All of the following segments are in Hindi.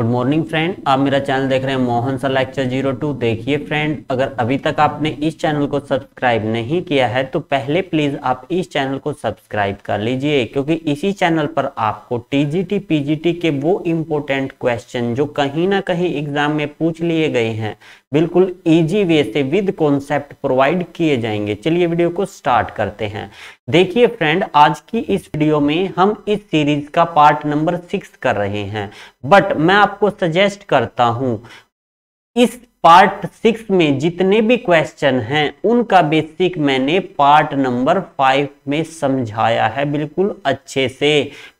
गुड मॉर्निंग फ्रेंड आप मेरा चैनल देख रहे हैं Mohan sir lecture zero two देखिए फ्रेंड अगर अभी तक आपने इस चैनल को सब्सक्राइब नहीं किया है तो पहले प्लीज आप इस चैनल को सब्सक्राइब कर लीजिए क्योंकि इसी चैनल पर आपको टीजीटी पीजीटी के वो इम्पोर्टेंट क्वेश्चन जो कहीं ना कहीं एग्जाम में पूछ लिए गए हैं बिल्कुल ईजी वे से विद कॉन्सेप्ट प्रोवाइड किए जाएंगे चलिए वीडियो को स्टार्ट करते हैं देखिए फ्रेंड आज की इस वीडियो में हम इस सीरीज का पार्ट नंबर सिक्स कर रहे हैं बट मैं आपको सजेस्ट करता हूं इस पार्ट सिक्स में जितने भी क्वेश्चन हैं उनका बेसिक मैंने पार्ट नंबर फाइव में समझाया है बिल्कुल अच्छे से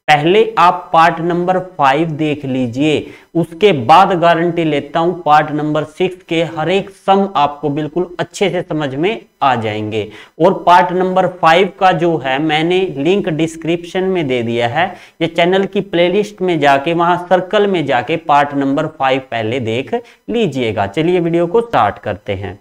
पहले आप पार्ट नंबर फाइव देख लीजिए उसके बाद गारंटी लेता हूं पार्ट नंबर सिक्स के हर एक सम आपको बिल्कुल अच्छे से समझ में आ जाएंगे और पार्ट नंबर फाइव का जो है मैंने लिंक डिस्क्रिप्शन में दे दिया है ये चैनल की प्लेलिस्ट में जाके वहां सर्कल में जाके पार्ट नंबर फाइव पहले देख लीजिएगा चलिए वीडियो को स्टार्ट करते हैं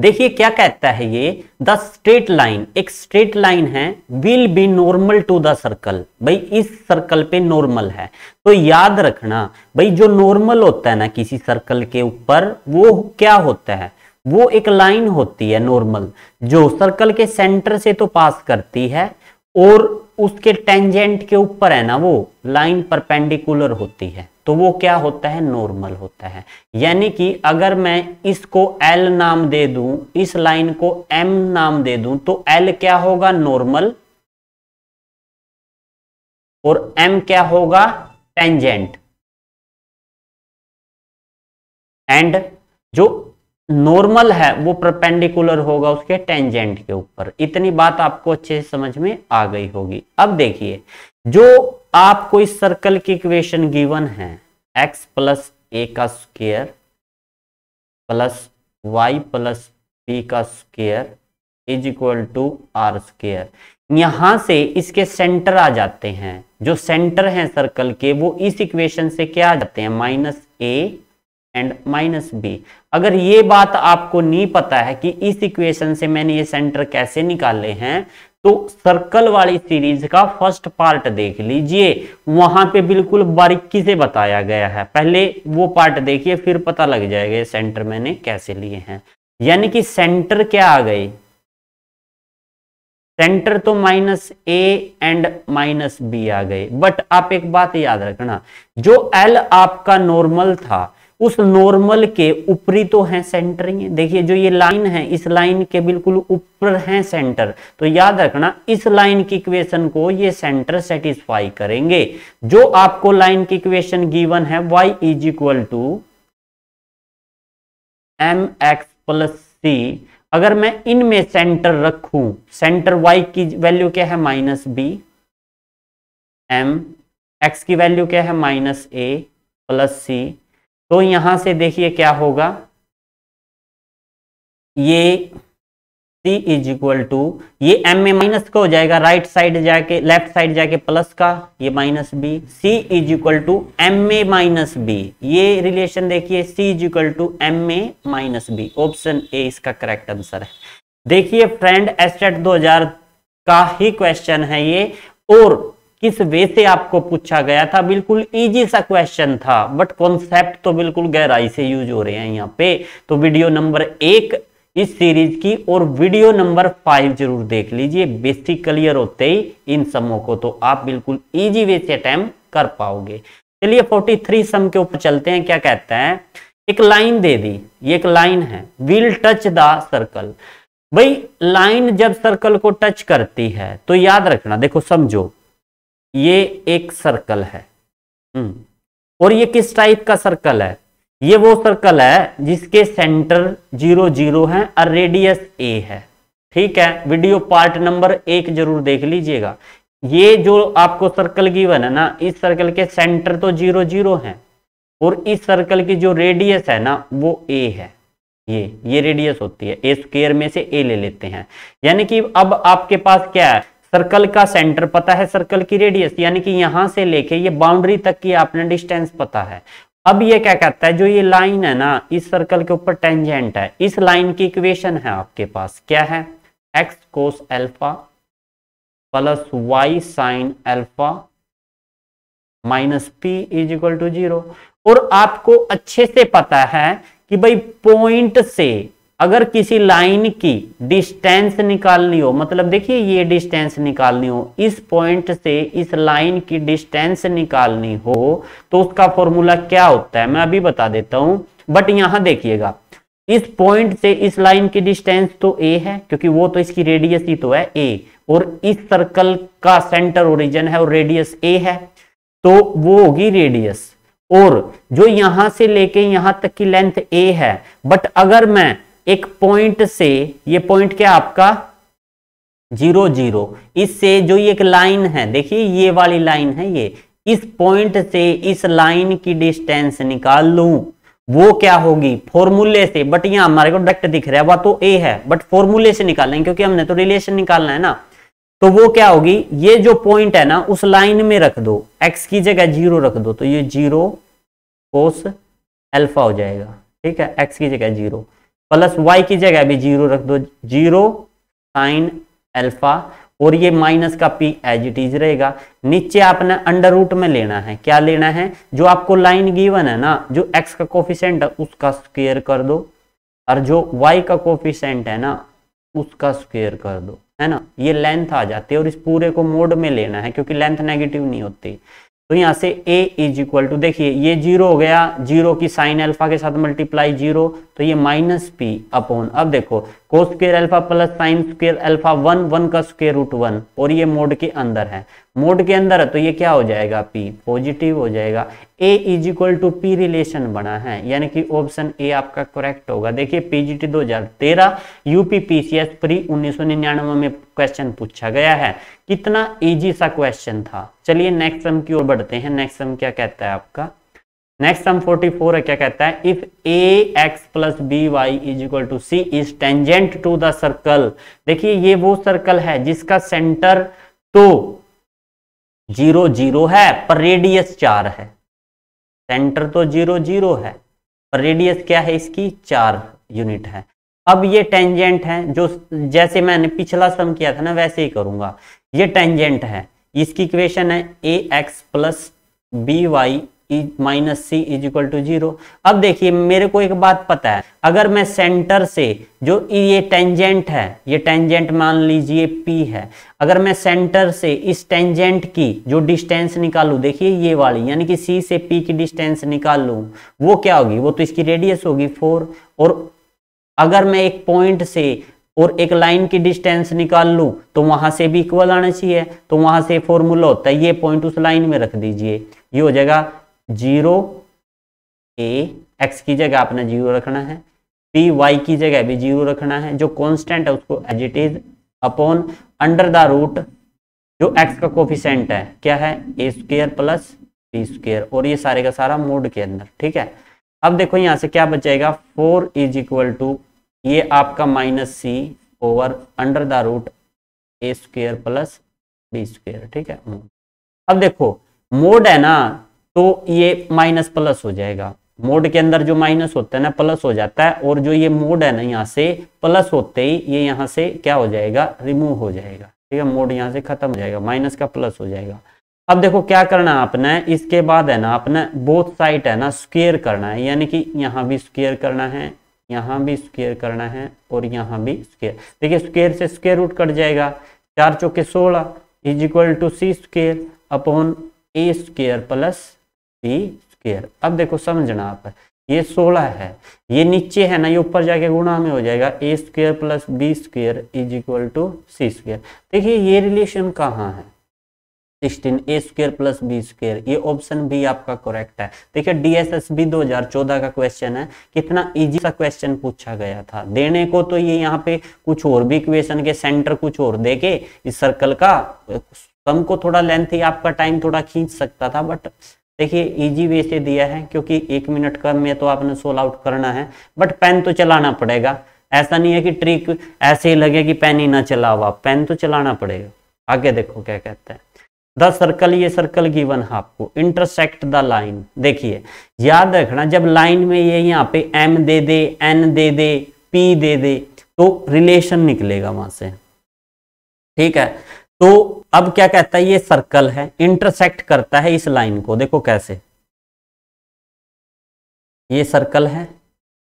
देखिए क्या कहता है ये द स्ट्रेट लाइन एक स्ट्रेट लाइन है will be normal to the circle भाई इस सर्कल पे नॉर्मल है तो याद रखना भाई जो नॉर्मल होता है ना किसी सर्कल के ऊपर वो क्या होता है वो एक लाइन होती है नॉर्मल जो सर्कल के सेंटर से तो पास करती है और उसके टेंजेंट के ऊपर है ना वो लाइन परपेंडिकुलर होती है तो वो क्या होता है नॉर्मल होता है यानी कि अगर मैं इसको एल नाम दे दू इस लाइन को एम नाम दे दू तो एल क्या होगा नॉर्मल और एम क्या होगा टेंजेंट एंड जो नॉर्मल है वो परपेंडिकुलर होगा उसके टेंजेंट के ऊपर इतनी बात आपको अच्छे से समझ में आ गई होगी अब देखिए जो आपको इस सर्कल की इक्वेशन गिवन है एक्स प्लस ए का square plus Y plus B का square is equal to R square यहां से इसके सेंटर आ जाते हैं जो सेंटर हैं सर्कल के वो इस इक्वेशन से क्या आ जाते हैं minus A and minus B अगर ये बात आपको नहीं पता है कि इस इक्वेशन से मैंने ये सेंटर कैसे निकाले हैं तो सर्कल वाली सीरीज का फर्स्ट पार्ट देख लीजिए वहां पे बिल्कुल बारीकी से बताया गया है पहले वो पार्ट देखिए फिर पता लग जाएगा सेंटर मैंने कैसे लिए हैं यानी कि सेंटर क्या आ गए सेंटर तो minus A and minus B आ गए बट आप एक बात याद रखना जो एल आपका नॉर्मल था उस नॉर्मल के ऊपरी तो है सेंटर ही देखिए जो ये लाइन है इस लाइन के बिल्कुल ऊपर है सेंटर तो याद रखना इस लाइन की इक्वेशन को ये सेंटर सेटिस्फाई करेंगे जो आपको लाइन की इक्वेशन गिवन है y is equal to M X plus C अगर मैं इनमें सेंटर रखू सेंटर y की वैल्यू क्या है माइनस बी एम एक्स की वैल्यू क्या है माइनस ए प्लस सी तो यहां से देखिए क्या होगा ये सी इज इक्वल टू ये एम में माइनस का हो जाएगा राइट साइड जाके लेफ्ट साइड जाके प्लस का ये minus b c is equal to m a minus b ये रिलेशन देखिए c is equal to m a minus b option A इसका करेक्ट आंसर है देखिए फ्रेंड एस्टेट 2000 का ही क्वेश्चन है ये और किस वे से आपको पूछा गया था बिल्कुल इजी सा क्वेश्चन था बट कॉन्सेप्ट तो बिल्कुल गहराई से यूज हो रहे हैं यहाँ पे तो वीडियो नंबर एक इस सीरीज की और वीडियो नंबर फाइव जरूर देख लीजिए बेसिक क्लियर होते ही इन समों को तो आप बिल्कुल इजी वे से अटैम्प कर पाओगे चलिए 43 सम के ऊपर चलते हैं क्या कहते हैं एक लाइन दे दी ये एक लाइन है विल टच द सर्कल भाई लाइन जब सर्कल को टच करती है तो याद रखना देखो समझो ये एक सर्कल है हम्म। और ये किस टाइप का सर्कल है ये वो सर्कल है जिसके सेंटर जीरो जीरो है और रेडियस ए है ठीक है वीडियो पार्ट नंबर एक जरूर देख लीजिएगा ये जो आपको सर्कल गिवन है ना इस सर्कल के सेंटर तो जीरो जीरो है और इस सर्कल की जो रेडियस है ना वो ए है ये ये रेडियस होती है ए स्क्र में से ए ले लेते हैं यानी कि अब आपके पास क्या है सर्कल का सेंटर पता है सर्कल की रेडियस यानी कि यहां से लेके ये बाउंड्री तक की आपने डिस्टेंस पता है अब ये क्या कहता है जो ये लाइन है ना इस सर्कल के ऊपर टेंजेंट है इस लाइन की इक्वेशन है आपके पास क्या है x cos alpha plus y sine alpha minus p is equal to zero और आपको अच्छे से पता है कि भाई पॉइंट से अगर किसी लाइन की डिस्टेंस निकालनी हो मतलब देखिए ये डिस्टेंस निकालनी हो इस पॉइंट से इस लाइन की डिस्टेंस निकालनी हो तो उसका फॉर्मूला क्या होता है मैं अभी बता देता हूं बट यहां देखिएगा इस पॉइंट से इस लाइन की डिस्टेंस तो ए है क्योंकि वो तो इसकी रेडियस ही तो है ए और इस सर्कल का सेंटर ओरिजन है और रेडियस ए है तो वो होगी रेडियस और जो यहां से लेके यहां तक की लेंथ ए है बट अगर मैं एक पॉइंट से ये पॉइंट क्या आपका जीरो जीरो इससे जो ये एक लाइन है देखिए ये वाली लाइन है ये इस पॉइंट से इस लाइन की डिस्टेंस निकाल लू वो क्या होगी फॉर्मूले से बट यहां हमारे को डायरेक्ट दिख रहा है वह तो ए है बट फॉर्मूले से निकालेंगे क्योंकि हमने तो रिलेशन निकालना है ना तो वो क्या होगी ये जो पॉइंट है ना उस लाइन में रख दो एक्स की जगह जीरो रख दो तो ये जीरो कोस अल्फा हो जाएगा ठीक है एक्स की जगह जीरो प्लस वाई की जगह भी जीरो रख दो जीरो साइन अल्फा और ये माइनस का पी एज इट इज रहेगा नीचे आपने अंडर रूट में लेना है क्या लेना है जो आपको लाइन गिवन है ना जो एक्स का कोफिशेंट है उसका स्क्वेयर कर दो और जो वाई का कोफिशेंट है ना उसका स्क्वेयर कर दो है ना ये लेंथ आ जाती है और इस पूरे को मोड में लेना है क्योंकि लेंथ नेगेटिव नहीं होती तो यहां से a इज इक्वल टू देखिए ये जीरो हो गया जीरो की साइन अल्फा के साथ मल्टीप्लाई जीरो तो ये माइनस पी अपोन अब देखो cos square alpha plus sine square alpha one one का स्क्र रूट वन और ये मोड के अंदर है मोड के अंदर है तो ये क्या हो जाएगा p पॉजिटिव हो जाएगा a is equal to p relation बना है यानी कि ऑप्शन ए आपका करेक्ट होगा देखिए पीजीटी 2013 यूपीपीसीएस प्री 1999 में क्वेश्चन पूछा गया है कितना इजी सा क्वेश्चन था चलिए नेक्स्ट सम की ओर बढ़ते हैं नेक्स्ट सम क्या कहता है आपका नेक्स्ट सम 44 है क्या कहता है if a x plus b y is equal to c is tangent to the circle देखिए ये वो सर्कल है जिसका सेंटर तो जीरो जीरो है पर रेडियस चार है सेंटर तो जीरो जीरो है पर रेडियस क्या है इसकी चार यूनिट है अब ये टेंजेंट है जो जैसे मैंने पिछला सम किया था ना वैसे ही करूंगा ये टेंजेंट है इसकी इक्वेशन है a x plus b y minus c is equal to zero अब देखिए मेरे को एक बात पता है अगर मैं सेंटर से जो e, ये टेंजेंट है ये टेंजेंट मान लीजिए पी है अगर मैं सेंटर से इस टेंजेंट की जो डिस्टेंस निकालू देखिए ये वाली यानी कि सी से पी की डिस्टेंस निकाल लूँ वो क्या होगी वो तो इसकी रेडियस होगी फोर और अगर मैं एक पॉइंट से और एक लाइन की डिस्टेंस निकाल लूँ तो वहां से भी इक्वल आना चाहिए तो वहां से फॉर्मूला होता है ये पॉइंट उस लाइन में रख दीजिए ये हो जाएगा जीरो ए एक्स की जगह आपने जीरो रखना है पी वाई की जगह भी जीरो रखना है जो कांस्टेंट है उसको as it is upon under the root जो एक्स का कोफिशेंट है क्या है a square plus b square और ये सारे का सारा मोड के अंदर ठीक है अब देखो यहाँ से क्या बचेगा फोर इज इक्वल टू ये आपका minus c over under the root a square plus b square ठीक है अब देखो मोड है ना तो ये माइनस प्लस हो जाएगा मोड के अंदर जो माइनस होता है ना प्लस हो जाता है और जो ये मोड है ना यहाँ से प्लस होते ही ये यहाँ से क्या हो जाएगा रिमूव हो जाएगा ठीक है मोड यहाँ से खत्म हो जाएगा माइनस का प्लस हो जाएगा अब देखो क्या करना है आपने इसके बाद है ना आपने बोथ साइड है ना स्क्वेयर करना है यानी कि यहाँ भी स्क्वेयर करना है यहाँ भी स्क्वेयर करना है और यहाँ भी स्क्वेयर देखिए स्क्वेयर से स्क्वेयर रूट कट जाएगा चार चौके सोलह is equal to c square upon a square plus c square अब देखो समझना आप ये सोलह है ये नीचे है ना ये ऊपर जाके गुणा में हो जाएगा a square plus b square is equal to c square देखिए ये रिलेशन कहाँ है sixteen a square plus b square ये ऑप्शन भी आपका करेक्ट है देखिए डीएसएसबी 2014 का क्वेश्चन है कितना इजी सा क्वेश्चन पूछा गया था देने को तो ये यहाँ पे कुछ और भी क्वेश्चन के सेंटर कुछ और देके इस सर्कल का सम को थोड़ा लेंथ ही आपका टाइम थोड़ा खींच सकता था बट देखिए इजी वे से दिया है क्योंकि एक मिनट का में तो आपने सोल आउट करना है बट पेन तो चलाना पड़ेगा ऐसा नहीं है कि ट्रिक ऐसे ही लगे कि पेन ही ना चलाओ आप पेन तो चलाना पड़ेगा आगे देखो क्या कहते हैं द सर्कल ये सर्कल गिवन है आपको इंटरसेक्ट द लाइन देखिए याद रखना जब लाइन में ये यहाँ पे एम दे दे एन दे दे पी दे दे तो रिलेशन निकलेगा वहां से ठीक है तो अब क्या कहता है ये सर्कल है इंटरसेक्ट करता है इस लाइन को देखो कैसे ये सर्कल है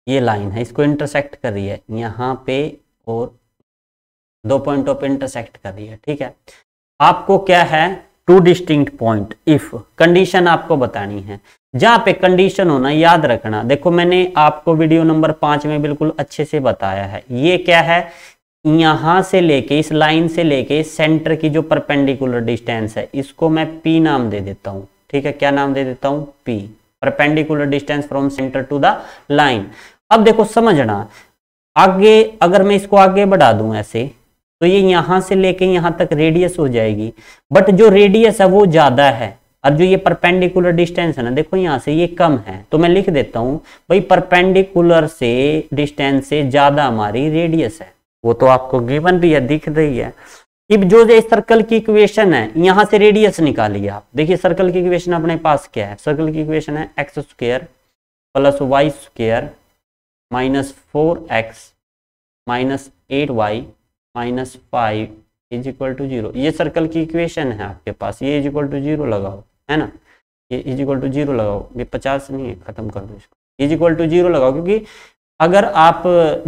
ये लाइन है इसको इंटरसेक्ट कर रही है यहां पे और दो पॉइंटों पे इंटरसेक्ट कर रही है ठीक है आपको क्या है two distinct point if condition आपको बतानी है जहां पे कंडीशन होना याद रखना देखो मैंने आपको वीडियो नंबर पांच में बिल्कुल अच्छे से बताया है ये क्या है यहां से लेके इस लाइन से लेके सेंटर की जो परपेंडिकुलर डिस्टेंस है इसको मैं पी नाम दे देता हूँ ठीक है क्या नाम दे देता हूँ p perpendicular distance from centre to the line अब देखो समझना आगे अगर मैं इसको आगे बढ़ा दूं ऐसे तो ये यहां से लेके यहां तक रेडियस हो जाएगी बट जो रेडियस है वो ज्यादा है और जो ये परपेंडिकुलर डिस्टेंस है ना देखो यहाँ से ये कम है तो मैं लिख देता हूँ भाई परपेंडिकुलर से डिस्टेंस से ज्यादा हमारी रेडियस है वो तो आपको गिवन भी है दिख रही है इब जो ये सर्कल की इक्वेशन है यहां से रेडियस निकालिए आप देखिए सर्कल की इक्वेशन अपने पास क्या है सर्कल की इक्वेशन है x square plus y square minus four x minus eight y minus five is equal to zero ये सर्कल की इक्वेशन है आपके पास ये इज इक्वल टू जीरो लगाओ है ना ये इज इक्वल टू जीरो लगाओ ये पचास नहीं है खत्म कर दो इसको इज इक्वल टू जीरो लगाओ क्योंकि अगर आप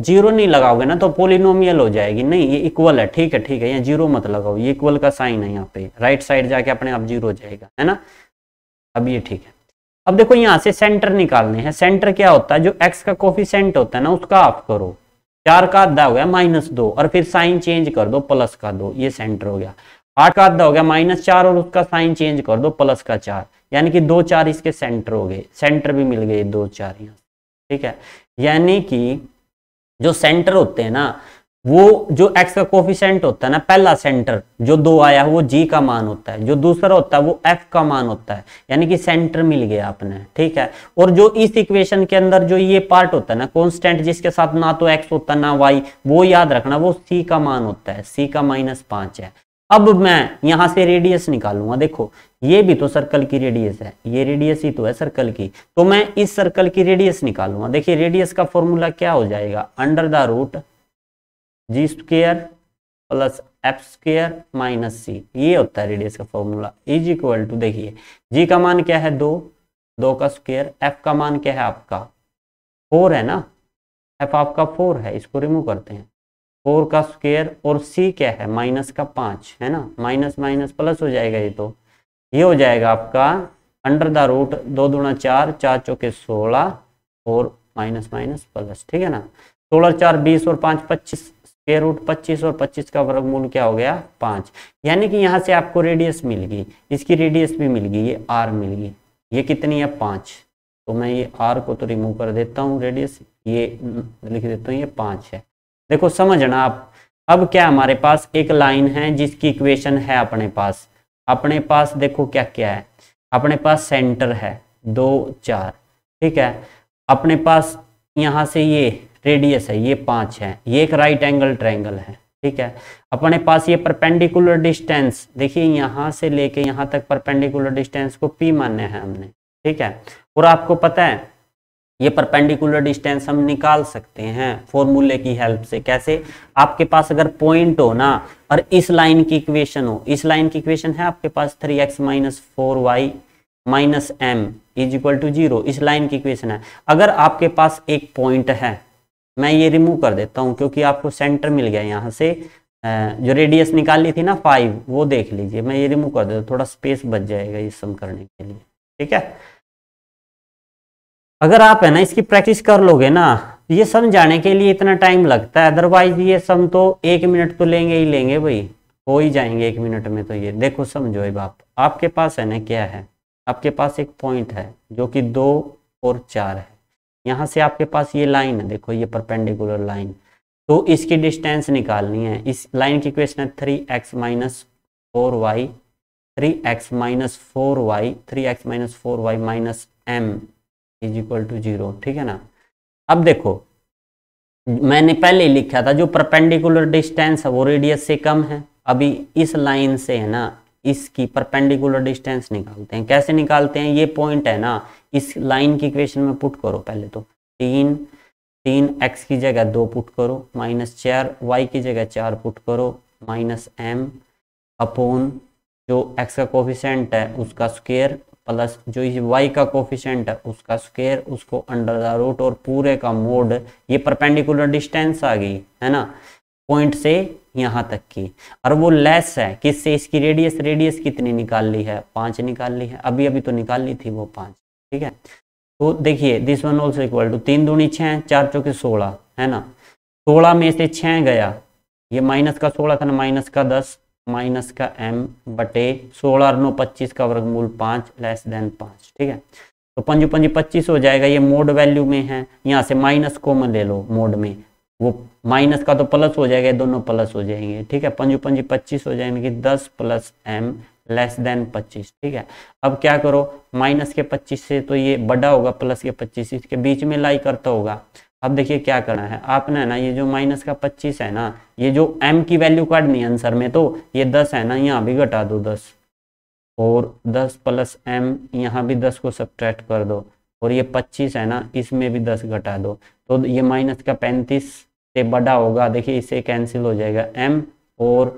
जीरो नहीं लगाओगे ना तो पोलिनोमियल हो जाएगी नहीं ये इक्वल है ठीक है ठीक है यहाँ जीरो मत लगाओ ये इक्वल का साइन है यहाँ पे राइट साइड जाके अपने आप जीरो हो जाएगा है ना अब ये ठीक है अब देखो यहाँ से सेंटर निकालने हैं सेंटर क्या होता है जो एक्स का कोफिसेंट होता है ना उसका आप करो चार का आधा हो गया माइनस दो और फिर साइन चेंज कर दो प्लस का दो ये सेंटर हो गया आठ का आधा हो गया माइनस चार और उसका साइन चेंज कर दो प्लस का चार यानी कि दो चार इसके सेंटर हो गए सेंटर भी मिल गए दो चार यहाँ ठीक है यानी कि जो सेंटर होते हैं ना वो जो एक्स का कोफिशेंट होता है ना पहला सेंटर जो दो आया वो जी का मान होता है जो दूसरा होता है वो एफ का मान होता है यानी कि सेंटर मिल गया आपने ठीक है और जो इस इक्वेशन के अंदर जो ये पार्ट होता है ना कांस्टेंट जिसके साथ ना तो एक्स होता ना वाई वो याद रखना वो सी का मान होता है सी का माइनस पांच है अब मैं यहां से रेडियस निकालूंगा देखो ये भी तो सर्कल की रेडियस है ये रेडियस ही तो है सर्कल की तो मैं इस सर्कल की रेडियस निकालूंगा देखिए रेडियस का फॉर्मूला क्या हो जाएगा under the root g square plus f square minus c ये होता है रेडियस का फॉर्मूला इज इक्वल टू देखिए जी का मान क्या है दो दो का स्क्र एफ का मान क्या है आपका फोर है ना एफ आपका फोर है इसको रिमूव करते हैं फोर का स्क्वेयर और सी क्या है माइनस का पांच है ना माइनस माइनस प्लस हो जाएगा ये तो ये हो जाएगा आपका अंडर द रूट दो दुना चार चार चौके सोलह और माइनस माइनस प्लस ठीक है ना सोलह चार बीस और पांच पच्चीस स्क्वेयर रूट पच्चीस और पच्चीस का वर्गमूल क्या हो गया पांच यानी कि यहाँ से आपको रेडियस मिल गई इसकी रेडियस भी मिल गई ये आर मिल गई ये कितनी है पांच तो मैं ये आर को तो रिमूव कर देता हूँ रेडियस ये लिख देता हूँ ये पांच है देखो समझना आप अब क्या हमारे पास एक लाइन है जिसकी इक्वेशन है अपने पास अपने पास देखो क्या क्या है अपने पास सेंटर है दो चार ठीक है अपने पास यहाँ से ये रेडियस है ये पाँच है ये एक राइट एंगल ट्रायंगल है ठीक है अपने पास ये परपेंडिकुलर डिस्टेंस देखिए यहाँ से लेके यहाँ तक परपेंडिकुलर डिस्टेंस को पी मान्य है हमने ठीक है और आपको पता है ये परपेंडिकुलर डिस्टेंस हम निकाल सकते हैं फॉर्मूले की हेल्प से कैसे आपके पास अगर पॉइंट हो ना और इस लाइन की इक्वेशन हो इस लाइन की इक्वेशन है आपके पास three x minus four y minus m is equal to zero इस लाइन की इक्वेशन है अगर आपके पास एक पॉइंट है मैं ये रिमूव कर देता हूँ क्योंकि आपको सेंटर मिल गया यहाँ से जो रेडियस निकाली थी ना फाइव वो देख लीजिए मैं ये रिमूव कर देता हूँ थोड़ा स्पेस बच जाएगा ये सम करने के लिए ठीक है अगर आप है ना इसकी प्रैक्टिस कर लोगे ना ये सम जाने के लिए इतना टाइम लगता है अदरवाइज ये सम तो एक मिनट तो लेंगे ही लेंगे भाई हो ही जाएंगे एक मिनट में तो ये देखो समझो ये बाप आपके पास है ना क्या है आपके पास एक पॉइंट है जो कि दो और चार है यहाँ से आपके पास ये लाइन है देखो ये परपेंडिकुलर लाइन तो इसकी डिस्टेंस निकालनी है इस लाइन की क्वेश्चन है three x minus four y three x minus four y three x minus four y minus m is equal to zero ठीक है ना अब देखो मैंने पहले लिखा था जो परपेंडिकुलर डिस्टेंस है वो रेडियस से कम है अभी इस लाइन से है ना इसकी परपेंडिकुलर डिस्टेंस निकालते हैं कैसे निकालते हैं ये पॉइंट है ना इस लाइन की इक्वेशन में पुट करो पहले तो तीन तीन एक्स की जगह दो पुट करो माइनस चार वाई की जगह चार पुट करो माइनस एम अपोन जो एक्स का कोफिशेंट है उसका स्क्वेयर प्लस जो इस वाई का कोफिशेंट है उसका स्क्वेयर उसको अंडर द रूट और पूरे का मोड ये परपेंडिकुलर डिस्टेंस आ गई है ना पॉइंट से यहाँ तक की और वो लेस है किससे इसकी रेडियस रेडियस कितनी निकाल ली है पाँच निकाल ली है अभी अभी तो निकाल ली थी वो पाँच ठीक है तो देखिए this one also equal to तीन दूनी छः चार चौके सोलह है ना सोलह में से छः गया ये माइनस का सोलह था ना माइनस का दस माइनस का एम बटे सोलह नौ पच्चीस का वर्गमूल पाँच लेस देन पाँच ठीक है तो पंजू पंजी पच्चीस हो जाएगा ये मोड वैल्यू में है यहाँ से माइनस कॉमन ले लो मोड में वो माइनस का तो प्लस हो जाएगा दोनों प्लस हो जाएंगे ठीक है पंजू पंजी पच्चीस हो जाएंगे दस प्लस एम लेस देन पच्चीस ठीक है अब क्या करो माइनस के पच्चीस से तो ये बड़ा होगा प्लस के पच्चीस इसके बीच में लाई करता होगा अब देखिए क्या करना है आपने ना ये जो माइनस का पच्चीस है ना ये जो एम की वैल्यू काटनी है आंसर में तो ये दस है ना यहाँ भी घटा दो दस और दस प्लस एम यहाँ भी दस को सब्ट्रैक्ट कर दो और ये पच्चीस है ना इसमें भी दस घटा दो तो ये माइनस का पैंतीस से बड़ा होगा देखिए इससे कैंसिल हो जाएगा एम और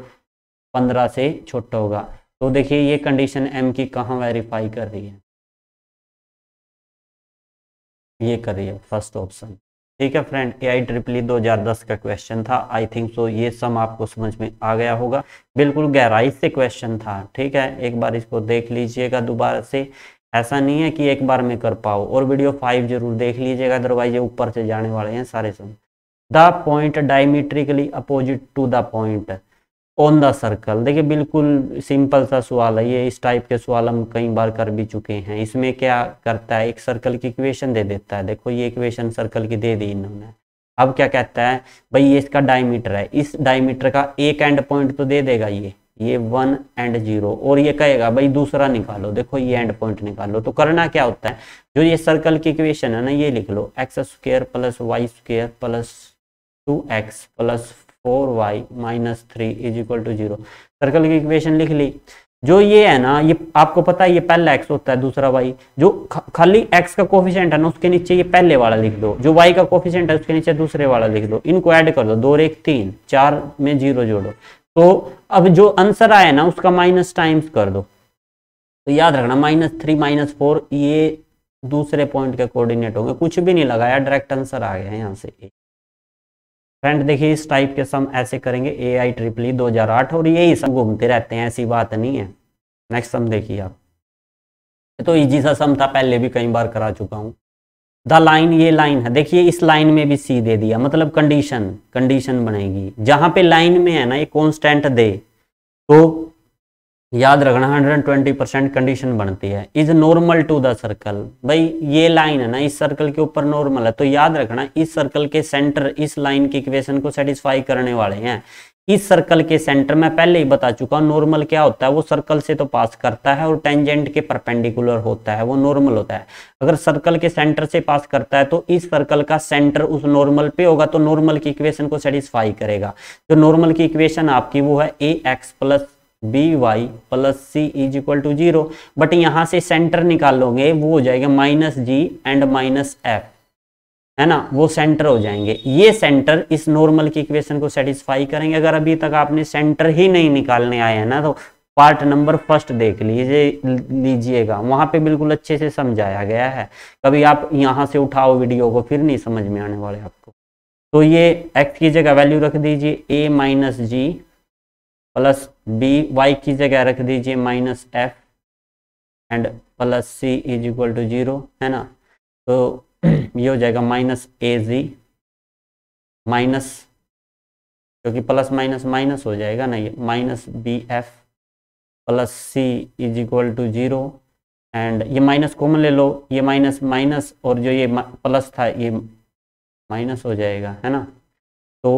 पंद्रह से छोटा होगा तो देखिए ये कंडीशन एम की कहाँ वेरीफाई कर रही है ये कर रही है फर्स्ट ऑप्शन ठीक है फ्रेंड ए आई ट्रिपली दो हजार दस का क्वेश्चन था आई थिंक सो ये सम आपको समझ में आ गया होगा बिल्कुल गहराई से क्वेश्चन था ठीक है एक बार इसको देख लीजिएगा दोबारा से ऐसा नहीं है कि एक बार में कर पाओ और वीडियो फाइव जरूर देख लीजिएगा अदरवाइज ये ऊपर से जाने वाले हैं सारे sum the point diametrically opposite to the point on the circle देखिए बिल्कुल सिंपल सा सवाल है ये इस टाइप के सवाल हम कई बार कर भी चुके हैं इसमें क्या करता है एक सर्कल की इक्वेशन दे देता है देखो ये इक्वेशन सर्कल की दे दी इन्होंने अब क्या कहता है भाई ये इसका डायमीटर है इस डायमीटर का एक एंड पॉइंट तो दे देगा ये ये वन एंड जीरो और ये कहेगा भाई दूसरा निकालो देखो ये एंड पॉइंट निकालो तो करना क्या होता है जो ये सर्कल की इक्वेशन है ना ये लिख लो x square plus y square plus two x plus four y minus three is equal to zero circle की इक्वेशन लिख ली जो ये है ना ये आपको पता है ये पहला एक्स होता है दूसरा वाई जो खाली एक्स का कोफिशियंट है ना उसके नीचे ये पहले वाला लिख दो जो वाई का कोफिशियंट है उसके नीचे दूसरे वाला लिख दो इनको ऐड कर दो दो एक तीन चार में जीरो जोड़ो तो अब जो आंसर आया ना उसका माइनस टाइम्स कर दो तो याद रखना माइनस थ्री माइनस फोर ये दूसरे पॉइंट के कोऑर्डिनेट होंगे कुछ भी नहीं लगाया डायरेक्ट आंसर आ गया यहाँ से फ्रेंड देखिए इस टाइप के सम ऐसे करेंगे ए आई ट्रिपली दो हजार आठ और यही सब घूमते रहते हैं ऐसी बात नहीं है नेक्स्ट सम देखिए आप तो इजी सा सम था पहले भी कई बार करा चुका हूँ द लाइन ये लाइन है देखिए इस लाइन में भी सी दे दिया मतलब कंडीशन कंडीशन बनेगी जहां पे लाइन में है ना ये कॉन्स्टेंट दे तो याद रखना 120 परसेंट कंडीशन बनती है is normal to the circle भाई ये लाइन है ना इस सर्कल के ऊपर नॉर्मल है तो याद रखना इस सर्कल के सेंटर इस लाइन की इक्वेशन को सेटिस्फाई करने वाले हैं इस सर्कल के सेंटर में पहले ही बता चुका हूँ नॉर्मल क्या होता है वो सर्कल से तो पास करता है और टेंजेंट के परपेंडिकुलर होता है वो नॉर्मल होता है अगर सर्कल के सेंटर से पास करता है तो इस सर्कल का सेंटर उस नॉर्मल पे होगा तो नॉर्मल की इक्वेशन को सेटिस्फाई करेगा जो नॉर्मल की इक्वेशन आपकी वो है a x plus b y plus c is equal to zero but यहां से सेंटर निकालोगे वो हो जाएगा minus g and minus f है ना वो सेंटर हो जाएंगे ये सेंटर इस नॉर्मल की इक्वेशन को सेटिस्फाई करेंगे अगर अभी तक आपने सेंटर ही नहीं निकालने आए हैं ना तो पार्ट नंबर फर्स्ट देख लीजिए लीजिएगा वहां पे बिल्कुल अच्छे से समझाया गया है कभी आप यहाँ से उठाओ वीडियो को फिर नहीं समझ में आने वाले आपको तो ये एक्स की जगह वैल्यू रख दीजिए a minus g plus b y की जगह रख दीजिए minus f and plus c is equal to zero है ना तो ये हो जाएगा माइनस ए जी माइनस क्योंकि प्लस माइनस माइनस हो जाएगा ना ये minus b f plus c is equal to zero and ये माइनस कॉमन ले लो ये माइनस माइनस और जो ये प्लस था ये माइनस हो जाएगा है ना तो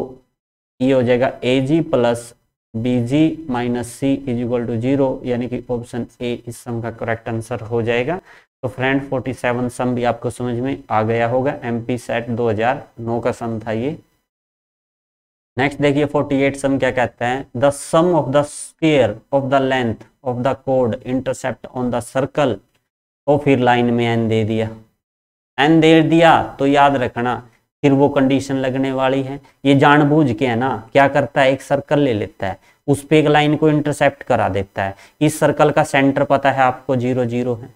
ये हो जाएगा a g plus b g minus c is equal to zero यानी कि ऑप्शन ए इस सम का करेक्ट आंसर हो जाएगा तो फ्रेंड 47 सम भी आपको समझ में आ गया होगा एम पी सेट 2009 का सम था ये नेक्स्ट देखिए 48 सम क्या कहता है the sum of the square of the length of the कोड इंटरसेप्ट ऑन द सर्कल और फिर लाइन में एन दे दिया एन दे दिया तो याद रखना फिर वो कंडीशन लगने वाली है ये जानबूझ के है ना क्या करता है एक सर्कल ले लेता है उस पे एक लाइन को इंटरसेप्ट करा देता है इस सर्कल का सेंटर पता है आपको जीरो जीरो है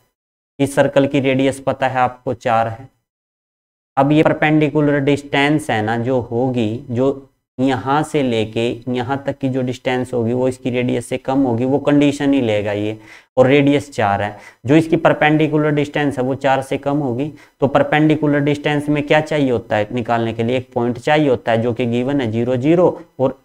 इस सर्कल की रेडियस पता है आपको चार है अब ये परपेंडिकुलर डिस्टेंस है ना जो होगी जो यहाँ से लेके यहाँ तक की जो डिस्टेंस होगी वो इसकी रेडियस से कम होगी वो कंडीशन ही लेगा ये और रेडियस चार है जो इसकी परपेंडिकुलर डिस्टेंस है वो चार से कम होगी तो परपेंडिकुलर डिस्टेंस में क्या चाहिए होता है निकालने के लिए एक पॉइंट चाहिए होता है जो कि गिवन है जीरो जीरो और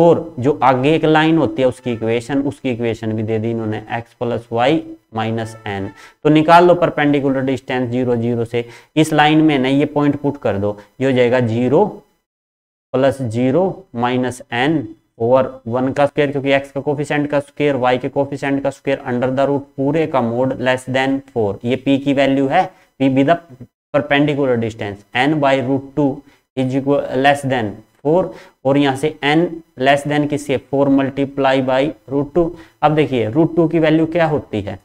और जो आगे एक लाइन होती है उसकी इक्वेशन उसकी इक्वेशन भी दे दी इन्होंने x plus y minus n तो निकाल लो परपेंडिकुलर डिस्टेंस जीरो जीरो से इस लाइन में ना ये पॉइंट पुट कर दो ये हो जाएगा zero plus zero minus n over one का स्क्वेयर क्योंकि एक्स का कोफिशेंट का स्क्वेयर वाई के कोफिशेंट का स्क्वेयर अंडर द रूट पूरे का मोड लेस देन फोर ये पी की वैल्यू है p be the perpendicular distance n by root two is less than four और यहाँ से एन लेस देन किससे four multiply by root two अब देखिए रूट टू की वैल्यू क्या होती है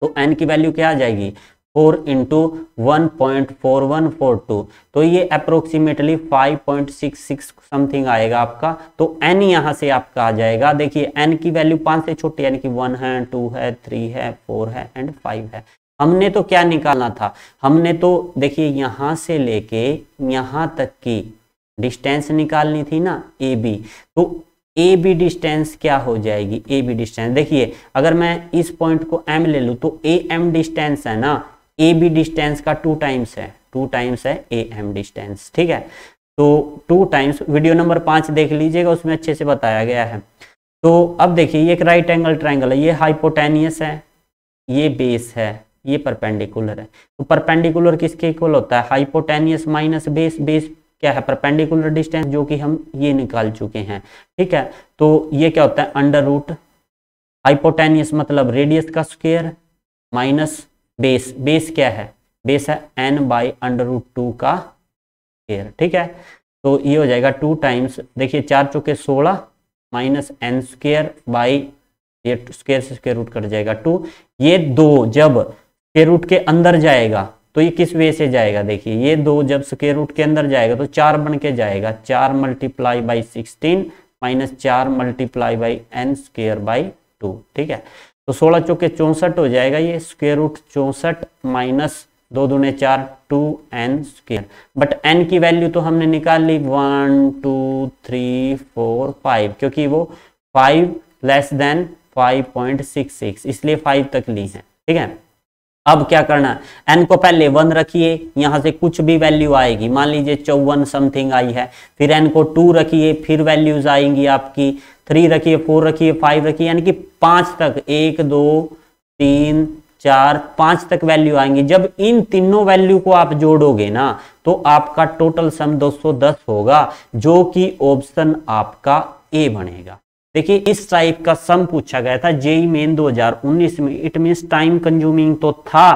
तो एन की वैल्यू क्या आ जाएगी four into one point four one four two तो ये approximately five point six six something आएगा आपका तो एन यहाँ से आपका आ जाएगा देखिए एन की वैल्यू पाँच से छोटी यानी कि वन है टू है थ्री है फोर है एंड फाइव है हमने तो क्या निकालना था हमने तो देखिए यहाँ से लेके यहाँ तक की डिस्टेंस निकालनी थी ना ए बी तो ए बी डिस्टेंस क्या हो जाएगी ए बी डिस्टेंस देखिए अगर मैं इस पॉइंट को एम ले लूँ तो ए एम डिस्टेंस है ना ए बी डिस्टेंस का टू टाइम्स है टू टाइम्स है ए एम डिस्टेंस ठीक है तो टू टाइम्स वीडियो नंबर पांच देख लीजिएगा उसमें अच्छे से बताया गया है तो अब देखिए ये एक राइट एंगल ट्राइंगल है ये हाइपोटेनियस है ये बेस है ये परपेंडिकुलर है तो परपेंडिकुलर किसके इक्वल होता है हाइपोटेनियस माइनस बेस बेस क्या है परपेंडिकुलर डिस्टेंस जो कि हम ये निकाल चुके हैं ठीक है तो ये क्या होता है अंडर रूट हाइपोटेनियस मतलब रेडियस का स्क्वेयर माइनस बेस बेस क्या है बेस है n by under root two का स्केयर ठीक है तो ये हो जाएगा टू टाइम्स देखिए चार चौके सोलह माइनस एन स्केयर बाई ये स्केयर से स्केयर रूट कर जाएगा टू ये दो जब स्केयर रूट के अंदर जाएगा तो ये किस वे से जाएगा देखिए ये दो जब स्केयर रूट के अंदर जाएगा तो चार बन के जाएगा चार मल्टीप्लाई बाई सिक्सटीन माइनस चार multiply by n square by two ठीक है तो सोलह चौके चौंसठ हो जाएगा ये स्क्वेयर रूट चौंसठ माइनस दो दुने चार two n square but n की वैल्यू तो हमने निकाल ली one two three four five क्योंकि वो five less than five point six six इसलिए फाइव तक ली है ठीक है अब क्या करना है एन को पहले वन रखिए यहां से कुछ भी वैल्यू आएगी मान लीजिए चौवन समथिंग आई है फिर एन को टू रखिए फिर वैल्यूज आएंगी आपकी थ्री रखिए फोर रखिए फाइव रखिए यानी कि पांच तक एक दो तीन चार पांच तक वैल्यू आएंगी जब इन तीनों वैल्यू को आप जोड़ोगे ना तो आपका टोटल सम 210 होगा जो कि ऑप्शन आपका ए बनेगा देखिए इस टाइप का सम पूछा गया था जेई मेन 2019 में इट मीन टाइम कंज्यूमिंग तो था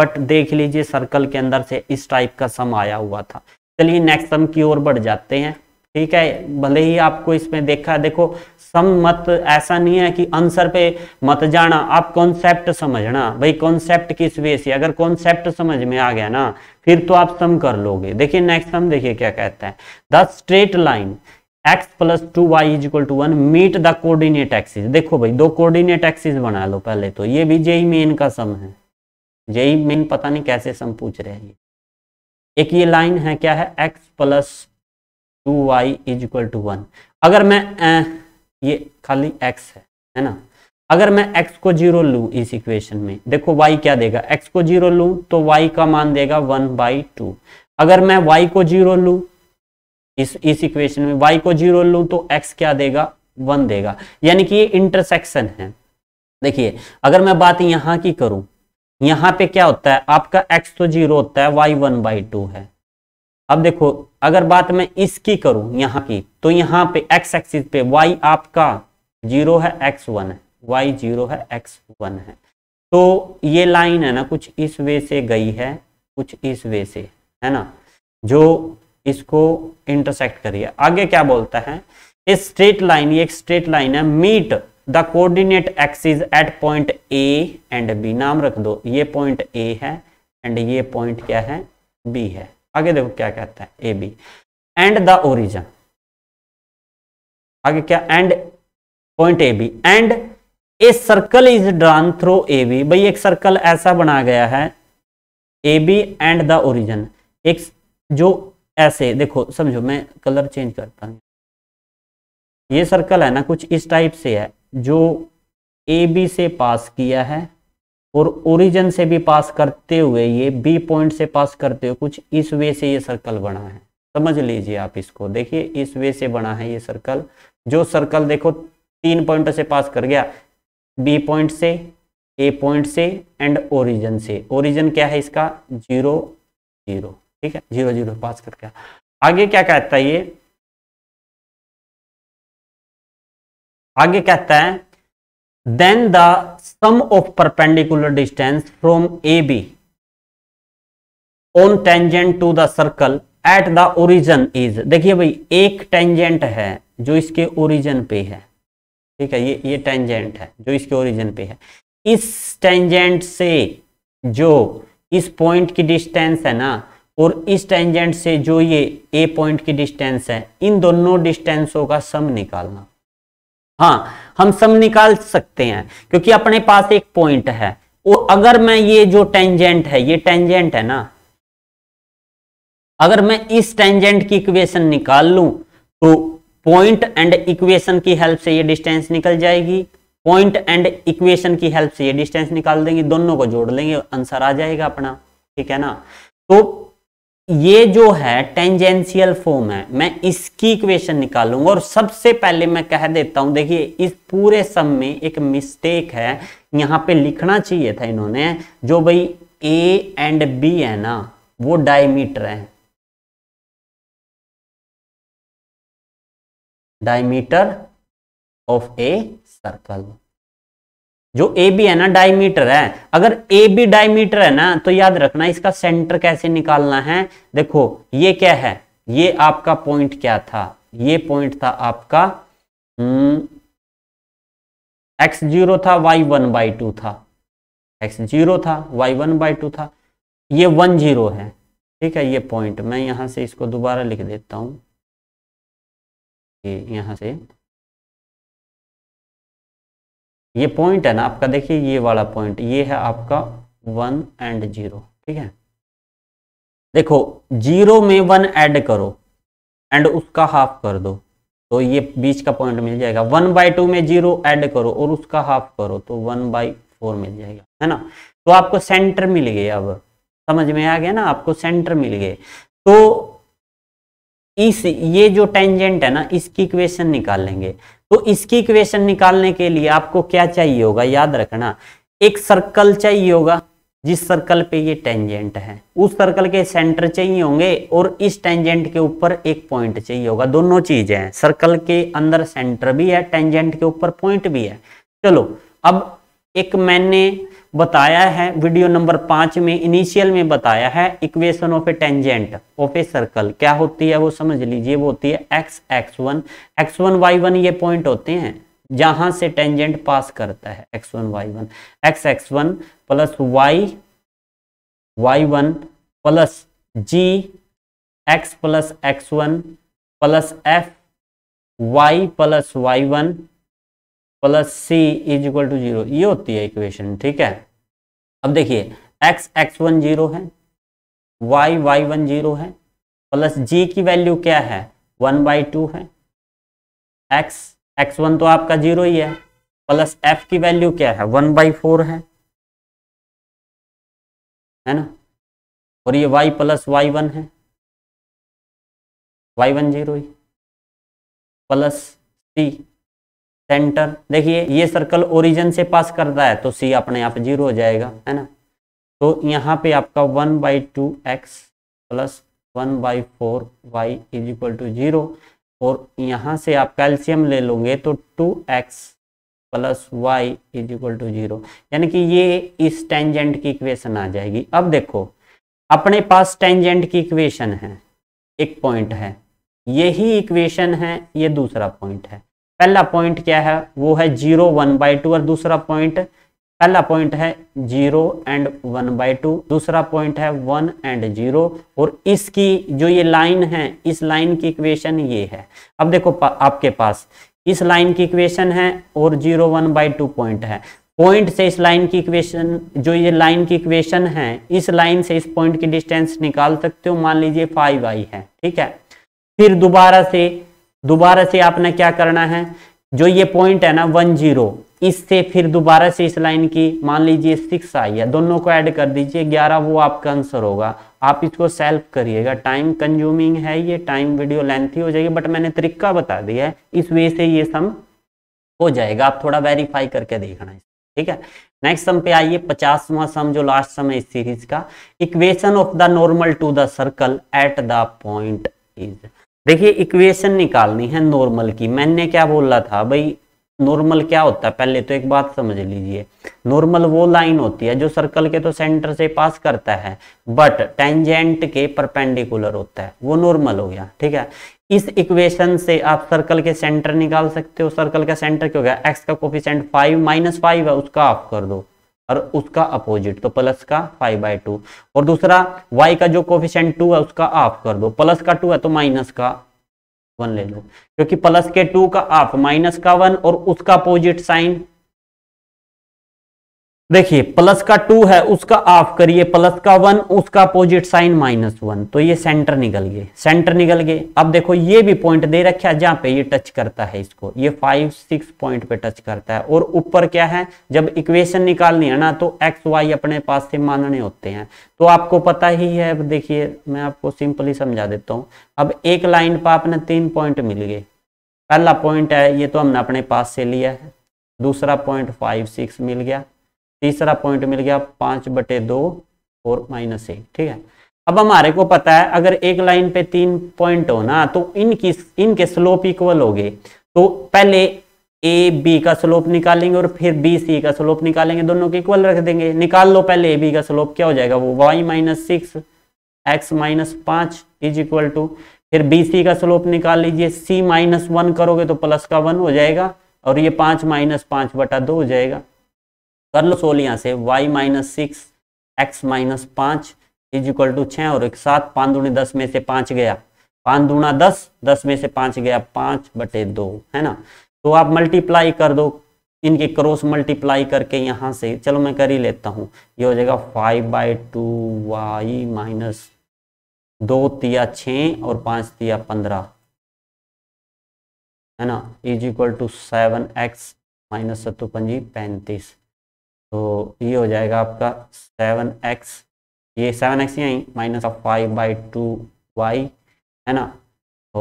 बट देख लीजिए सर्कल के अंदर से इस टाइप का सम आया हुआ था चलिए नेक्स्ट सम की ओर बढ़ जाते हैं ठीक है भले ही आपको इसमें देखा देखो सम मत ऐसा नहीं है कि आंसर पे मत जाना आप कॉन्सेप्ट समझना भाई कॉन्सेप्ट किस वे से अगर कॉन्सेप्ट समझ में आ गया ना फिर तो आप सम कर लोगे देखिए नेक्स्ट सम देखिए क्या कहता है the straight line x plus two y is equal to one meet the coordinate axis देखो भाई दो कोऑर्डिनेट एक्सिस बना लो पहले तो ये भी जेई मेन e का सम है जेई मेन e पता नहीं कैसे सम पूछ रहे हैं एक ये लाइन है क्या है x plus two y is equal to one अगर मैं ये खाली x है है ना अगर मैं x को जीरो लूँ इस इक्वेशन में देखो y क्या देगा x को जीरो लूँ तो y का मान देगा वन बाई टू अगर मैं y को जीरो लूँ इस इस इक्वेशन में y को जीरो लूँ तो x क्या देगा वन देगा यानी कि ये इंटरसेक्शन है देखिए अगर मैं बात यहाँ की करूँ यहाँ पे क्या होता है आपका x तो जीरो होता है y वन बाई टू है अब देखो अगर बात मैं इसकी करूं यहाँ की तो यहाँ पे एक्स एक्सिस पे वाई आपका जीरो है एक्स वन है वाई जीरो है एक्स वन है तो ये लाइन है ना कुछ इस वे से गई है कुछ इस वे से है ना जो इसको इंटरसेक्ट करिए आगे क्या बोलता है इस स्ट्रेट लाइन ये एक स्ट्रेट लाइन है meet the coordinate axis at point A and B नाम रख दो ये पॉइंट ए है एंड ये पॉइंट क्या है बी है आगे देखो क्या कहता है A B and the origin आगे क्या and point A B and a circle is drawn through A B भाई एक सर्कल ऐसा बना गया है A B and the origin एक जो ऐसे देखो समझो मैं कलर चेंज करता हूँ ये सर्कल है ना कुछ इस टाइप से है जो ए बी से पास किया है और ओरिजिन से भी पास करते हुए ये बी पॉइंट से पास करते हुए कुछ इस वे से ये सर्कल बना है समझ लीजिए आप इसको देखिए इस वे से बना है ये सर्कल जो सर्कल देखो तीन पॉइंट से पास कर गया बी पॉइंट से ए पॉइंट से एंड ओरिजिन से ओरिजिन क्या है इसका जीरो जीरो ठीक है जीरो जीरो पास कर गया आगे क्या कहता है ये आगे कहता है then the sum of of distance distance A B on tangent to the circle at the origin is देखिए भाई एक टेंजेंट है जो इसके ओरिजन पे है ठीक है ये ये टेंजेंट है जो इसके ओरिजन पे है इस टेंजेंट से जो इस पॉइंट की डिस्टेंस है ना और इस टेंजेंट से जो ये ए पॉइंट की डिस्टेंस है इन दोनों डिस्टेंसों का सम निकालना हाँ हम सम निकाल सकते हैं क्योंकि अपने पास एक पॉइंट है वो अगर मैं ये जो टेंजेंट है ये टेंजेंट है ना अगर मैं इस टेंजेंट की इक्वेशन निकाल लूं तो पॉइंट एंड इक्वेशन की हेल्प से ये डिस्टेंस निकल जाएगी पॉइंट एंड इक्वेशन की हेल्प से ये डिस्टेंस निकाल देंगे दोनों को जोड़ लेंगे आंसर आ जाएगा अपना ठीक है ना तो ये जो है टेंजेंशियल फॉर्म है मैं इसकी इक्वेशन निकालूंगा और सबसे पहले मैं कह देता हूं देखिए इस पूरे सम में एक मिस्टेक है यहां पे लिखना चाहिए था इन्होंने जो भाई ए एंड बी है ना वो डायमीटर है डायमीटर ऑफ ए सर्कल जो ए बी है ना डायमीटर है अगर ए बी डायमीटर है ना तो याद रखना इसका सेंटर कैसे निकालना है देखो ये क्या है ये आपका पॉइंट क्या था ये पॉइंट था आपका एक्स हम्म, जीरो था वाई वन बाई टू था एक्स जीरो था वाई वन बाई टू था ये वन जीरो है ठीक है ये पॉइंट मैं यहां से इसको दोबारा लिख देता हूं ये यहां से ये पॉइंट है ना आपका देखिए ये वाला पॉइंट ये है आपका वन एंड जीरो ठीक है देखो जीरो में वन ऐड करो एंड उसका हाफ कर दो तो ये बीच का पॉइंट मिल जाएगा वन बाई टू में जीरो ऐड करो और उसका हाफ करो तो वन बाई फोर मिल जाएगा है ना तो आपको सेंटर मिल गए अब समझ में आ गया ना आपको सेंटर मिल गए तो इस ये जो टेंजेंट है ना इसकी इक्वेशन निकाल लेंगे तो इसकी इक्वेशन निकालने के लिए आपको क्या चाहिए होगा याद रखना एक सर्कल चाहिए होगा जिस सर्कल पे ये टेंजेंट है उस सर्कल के सेंटर चाहिए होंगे और इस टेंजेंट के ऊपर एक पॉइंट चाहिए होगा दोनों चीजें हैं सर्कल के अंदर सेंटर भी है टेंजेंट के ऊपर पॉइंट भी है चलो अब एक मैंने बताया है वीडियो नंबर पांच में इनिशियल में बताया है equation of a tangent of a circle क्या होती है वो समझ लीजिए वो होती है x x one x one y one ये पॉइंट होते हैं जहां से टेंजेंट पास करता है x one y one x x one plus y y one plus g x plus x one plus f y plus y one plus c is equal to zero ये होती है इक्वेशन ठीक है अब देखिए एक्स एक्स वन जीरो है वाई वाई वन जीरो है प्लस जी की वैल्यू क्या है वन बाई टू है एक्स एक्स वन तो आपका जीरो ही है प्लस एफ की वैल्यू क्या है वन बाई फोर है है ना और ये वाई प्लस वाई वन है वाई वन जीरो ही प्लस सी सेंटर देखिए ये सर्कल ओरिजिन से पास करता है तो सी अपने आप जीरो हो जाएगा है ना तो यहाँ पे आपका one by two x plus one by four y is equal to zero और यहाँ से आप कैल्शियम ले लोगे तो two x plus y is equal to zero यानी कि ये इस टेंजेंट की इक्वेशन आ जाएगी अब देखो अपने पास टेंजेंट की इक्वेशन है एक पॉइंट है यही इक्वेशन है ये दूसरा पॉइंट है पहला पॉइंट क्या है वो है जीरो वन बाई टू और दूसरा पॉइंट पहला पॉइंट है zero and one by two दूसरा पॉइंट है वन एंड जीरो और इसकी जो ये लाइन है इस लाइन की इक्वेशन ये है अब देखो पा, आपके पास इस लाइन की इक्वेशन है और zero one by two point है पॉइंट से इस लाइन की इक्वेशन जो ये लाइन की इक्वेशन है इस लाइन से इस पॉइंट की डिस्टेंस निकाल सकते हो मान लीजिए फाइव आई है ठीक है फिर दोबारा से दोबारा से आपने क्या करना है जो ये पॉइंट है ना वन जीरो इससे फिर दोबारा से इस लाइन की मान लीजिए सिक्स आई है दोनों को ऐड कर दीजिए ग्यारह वो आपका आंसर होगा आप इसको सेल्फ करिएगा टाइम कंज्यूमिंग है ये टाइम वीडियो लेंथी हो जाएगी बट मैंने तरीका बता दिया है इस वे से ये सम हो जाएगा आप थोड़ा वेरीफाई करके देखना है ठीक है नेक्स्ट सम पे आइए पचासवा सम जो लास्ट सम है इस सीरीज का equation of the normal to the circle at the point is देखिए इक्वेशन निकालनी है नॉर्मल की मैंने क्या बोला था भाई नॉर्मल क्या होता है पहले तो एक बात समझ लीजिए नॉर्मल वो लाइन होती है जो सर्कल के तो सेंटर से पास करता है बट टेंजेंट के परपेंडिकुलर होता है वो नॉर्मल हो गया ठीक है इस इक्वेशन से आप सर्कल के सेंटर निकाल सकते हो सर्कल का सेंटर क्या हो गया एक्स का कोफिशेंट फाइव माइनस फाइव है उसका ऑफ कर दो और उसका अपोजिट तो प्लस का फाइव बाई टू और दूसरा वाई का जो कोफिशेंट टू है उसका ऑफ कर दो प्लस का टू है तो माइनस का वन ले लो क्योंकि प्लस के टू का ऑफ माइनस का वन और उसका अपोजिट साइन देखिए प्लस का टू है उसका ऑफ करिए प्लस का वन उसका अपोजिट साइन माइनस वन तो ये सेंटर निकल गए सेंटर निकल गए अब देखो ये भी पॉइंट दे रखा है जहां पे ये टच करता है इसको ये फाइव सिक्स पॉइंट पे टच करता है और ऊपर क्या है जब इक्वेशन निकालनी है ना तो एक्स वाई अपने पास से मानने होते हैं तो आपको पता ही है अब देखिए मैं आपको सिंपली समझा देता हूँ अब एक लाइन पर आपने तीन पॉइंट मिल गए पहला पॉइंट है ये तो हमने अपने पास से लिया है दूसरा पॉइंट फाइव सिक्स मिल गया तीसरा पॉइंट मिल गया पांच बटे दो और माइनस एक ठीक है अब हमारे को पता है अगर एक लाइन पे तीन पॉइंट हो ना तो इनकी इनके स्लोप इक्वल हो गए तो पहले ए बी का स्लोप निकालेंगे और फिर बी सी का स्लोप निकालेंगे दोनों के इक्वल रख देंगे निकाल लो पहले ए बी का स्लोप क्या हो जाएगा वो y minus six x minus पांच इज इक्वल टू फिर बी सी का स्लोप निकाल लीजिए सी माइनस वन करोगे तो प्लस का वन हो जाएगा और ये पांच माइनस पांच बटा दो हो जाएगा कर लो सोल यहाँ से y minus six x minus पाँच इज इक्वल टू छः और एक साथ पाँच दूनी दस में से पाँच गया पाँच दूना दस दस में से पाँच गया पाँच बटे दो है ना तो आप मल्टीप्लाई कर दो इनके क्रॉस मल्टीप्लाई करके यहाँ से चलो मैं कर ही लेता हूँ ये हो जाएगा five by two y minus दो तिया छ और पाँच तिया पंद्रह है ना is equal to seven x minus सत्तू पंजी पैंतीस तो ये हो जाएगा आपका सेवन एक्स ये सेवन एक्स यहीं minus of five by two y है ना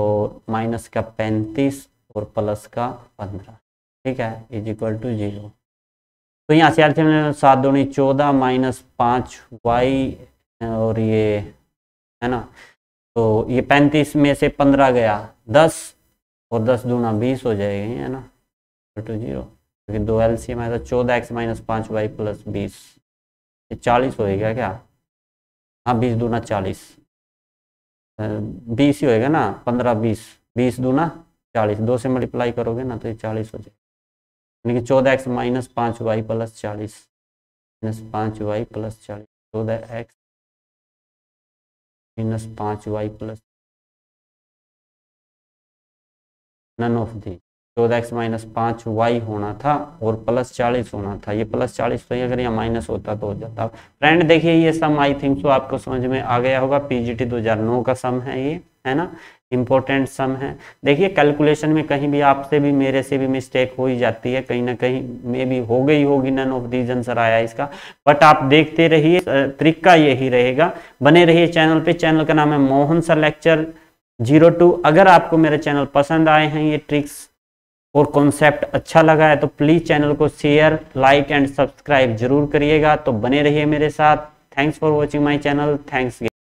और माइनस का पैंतीस और प्लस का पंद्रह ठीक है इज इक्वल टू जीरो तो यहाँ से एल्सियम सात दूनी चौदह माइनस पाँच वाई और ये है ना तो ये पैंतीस में से पंद्रह गया दस और दस दूना बीस हो जाएगी है ना टू जीरो क्योंकि दो एल सी एम है तो चौदह एक्स माइनस पाँच वाई प्लस बीस ये चालीस होएगा क्या हाँ बीस दूना चालीस बीस ही होएगा ना पंद्रह बीस बीस दूना चालीस दो से मल्टीप्लाई करोगे ना तो ये चालीस हो जाएगा यानी कि चौदह एक्स माइनस पाँच वाई प्लस चालीस माइनस पाँच वाई प्लस चालीस चौदह एक्स माइनस पाँच y plus none of the चौदह एक्स माइनस पांच वाई होना था और प्लस चालीस होना था ये प्लस चालीस तो अगर यहाँ माइनस होता तो हो जाता फ्रेंड देखिए ये सम आई थिंक सो आपको समझ में आ गया होगा पीजीटी 2009 का सम है ये है ना इम्पोर्टेंट सम है देखिए कैलकुलेशन में कहीं भी आपसे भी मेरे से भी मिस्टेक हो ही जाती है कहीं ना कहीं मे भी हो गई होगी नन ऑफ दीज आंसर आया इसका बट आप देखते रहिए तरीका यही रहेगा बने रहिए चैनल पे चैनल का नाम है Mohan sir lecture zero two अगर आपको मेरे चैनल पसंद आए हैं ये ट्रिक्स और कॉन्सेप्ट अच्छा लगा है तो प्लीज़ चैनल को शेयर लाइक एंड सब्सक्राइब जरूर करिएगा तो बने रहिए मेरे साथ thanks for watching my channel thanks